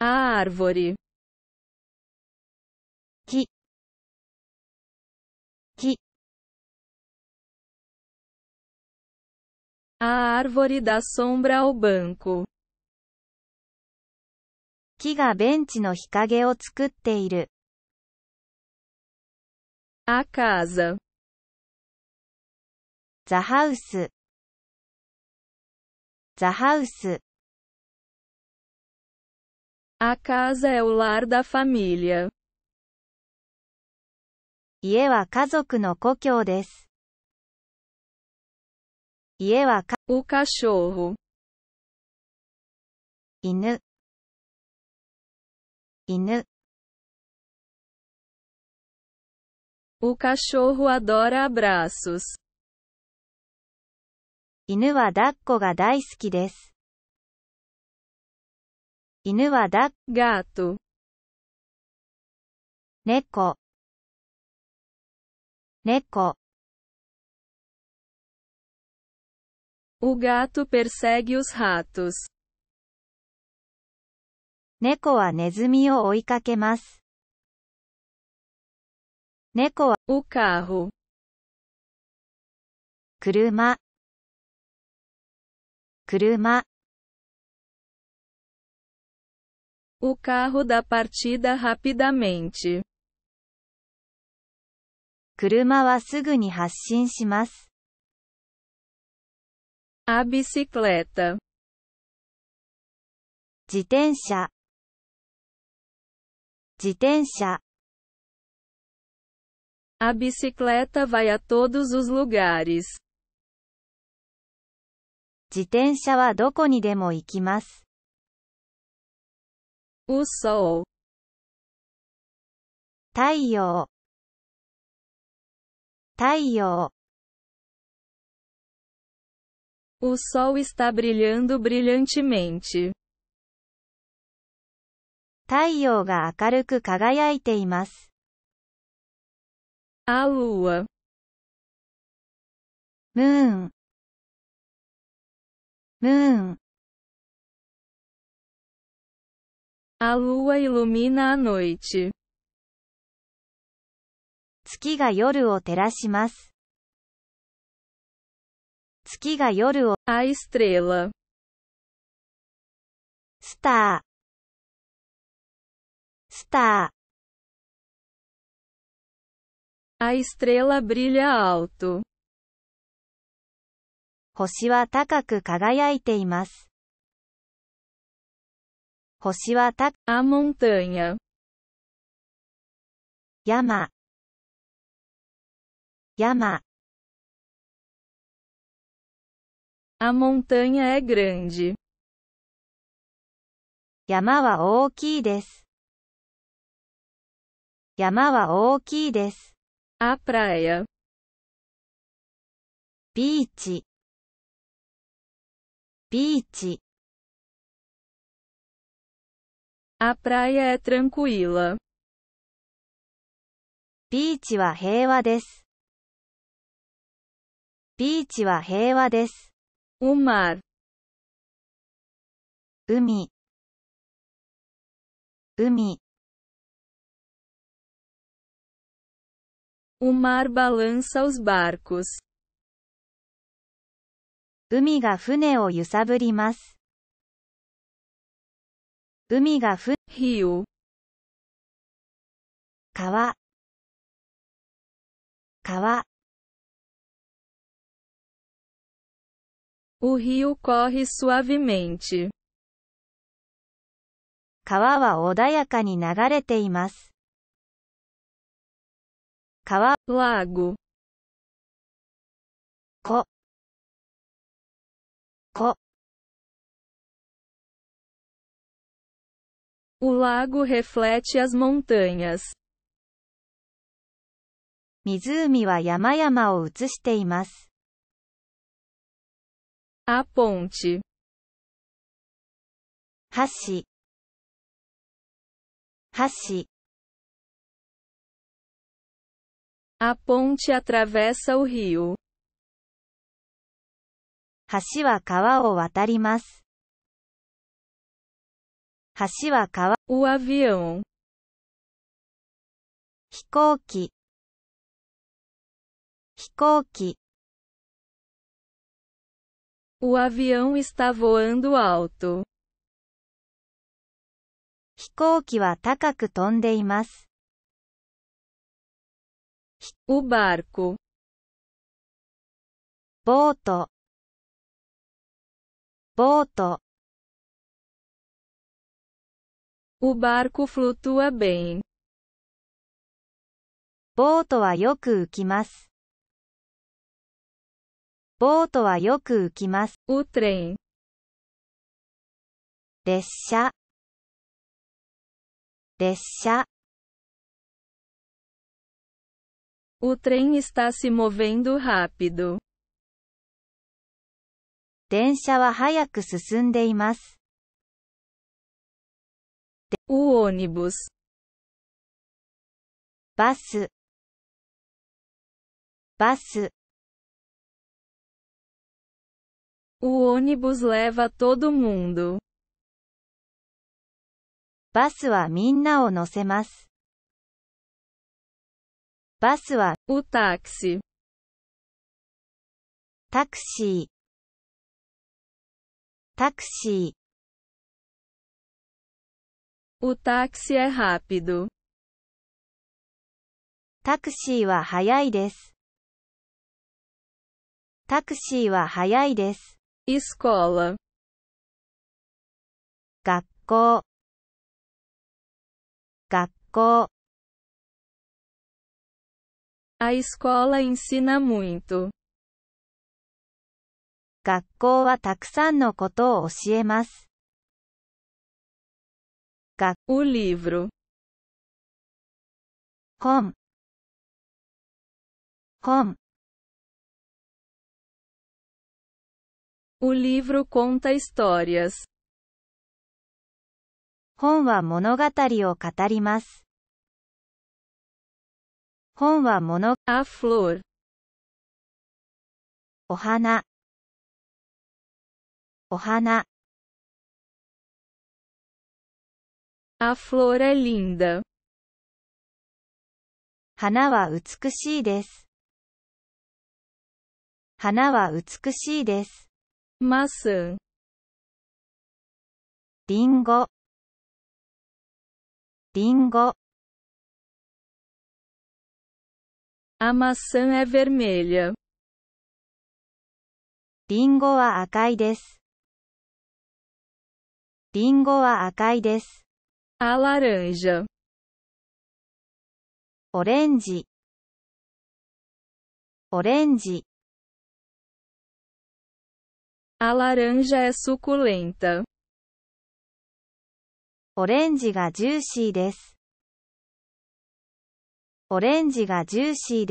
A árvore. Que. Que. A árvore dá sombra ao banco. 木がベンチの日陰を作っている。A casa. The house. The house. A casa é o lar da família. 家は家族の故郷です。家はか、o cachorro。犬。犬。O cachorro adora abraços. 犬は抱っこが大好きです。犬はだ、ガート。猫、猫。お gato persegue os ratos。猫はネズミを追いかけます。猫は、お carro。車、車。o carro da partida rapidamente. A bicicleta. 自転車自転車 A bicicleta vai a todos os lugares. 自転車はどこにでも行きます。o sol 太陽太陽 O sol está brilhando brilhantemente. A lua. Moon. Moon. A lua ilumina a noite. 月が夜を照らします。月が夜を。A estrela. スター。スター。A estrela brilha alto. 星は高く輝いています。星はた、あ、もんたんや。ま。やま。あ、もんたんや、え、ぐるんじ。まは大きいです。やまは大きいです。あ、プライヤ。ビーチ、ビーチ。A praia é tranquila. ビーチは平和です。ビーチは平和です。O mar. 海。海。O mar balança os barcos. 海が船を揺さぶります。海が降ふ、ひよ。川、川。お rio c o r r v e m e n t e 川は穏やかに流れています。川、lago。こ、こ。O lago reflete as montanhas. 湖は山々を映しています。A ponte. A ponte atravessa o rio. 橋は川を渡ります。橋は川。お avião。飛行機。飛行機。お avião está voando alto。飛行機は高く飛んでいます。お barco。ボート。ボート。O barco flutua bem. ボートはよく浮きます。ボートはよく浮きます。O trem. 列車列車 O trem está se movendo rápido. 電車は速く進んでいます。O ônibus. Bus. Bus. O ônibus leva todo mundo. バスはみんなを乗せます。バスは、おタクシー。タクシー。タクシー。O táxi é rápido. タクシーは速いです。タクシーは早いです。escola 学校学校 A escola ensina muito. 学校はたくさんのことを教えます。か、o livro。本。本。O livro conta histórias. 本は物語を語ります。本は物、a flor。お花。お花。A flor é linda. 花は美しいです。花は美しいです。マ a ン。リンゴ。リンゴ。アマ m ンエヴェルメ r m リンゴは赤いです。リンゴは赤いです。A laranja. Orange. Orange. A laranja é suculenta. オレンジがジューシーです。オレンジがジューシーです。